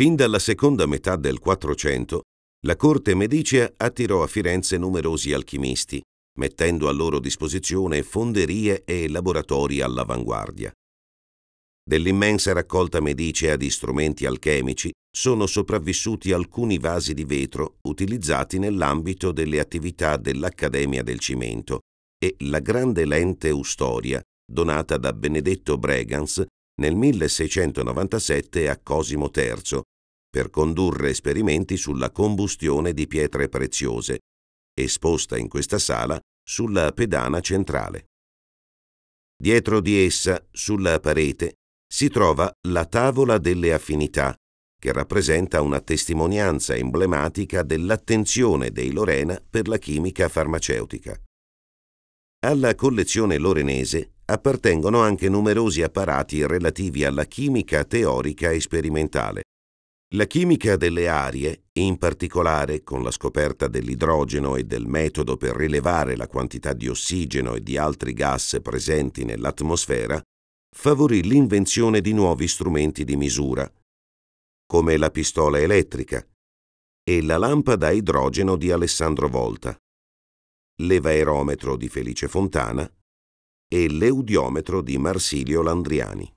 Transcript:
Fin dalla seconda metà del 400, la corte medicea attirò a Firenze numerosi alchimisti, mettendo a loro disposizione fonderie e laboratori all'avanguardia. Dell'immensa raccolta medicea di strumenti alchemici sono sopravvissuti alcuni vasi di vetro utilizzati nell'ambito delle attività dell'Accademia del Cimento e la grande lente ustoria donata da Benedetto Bregans nel 1697 a Cosimo III per condurre esperimenti sulla combustione di pietre preziose, esposta in questa sala sulla pedana centrale. Dietro di essa, sulla parete, si trova la tavola delle affinità, che rappresenta una testimonianza emblematica dell'attenzione dei Lorena per la chimica farmaceutica. Alla collezione lorenese appartengono anche numerosi apparati relativi alla chimica teorica e sperimentale. La chimica delle arie, in particolare con la scoperta dell'idrogeno e del metodo per rilevare la quantità di ossigeno e di altri gas presenti nell'atmosfera, favorì l'invenzione di nuovi strumenti di misura, come la pistola elettrica e la lampada a idrogeno di Alessandro Volta, l'evaerometro di Felice Fontana e l'eudiometro di Marsilio Landriani.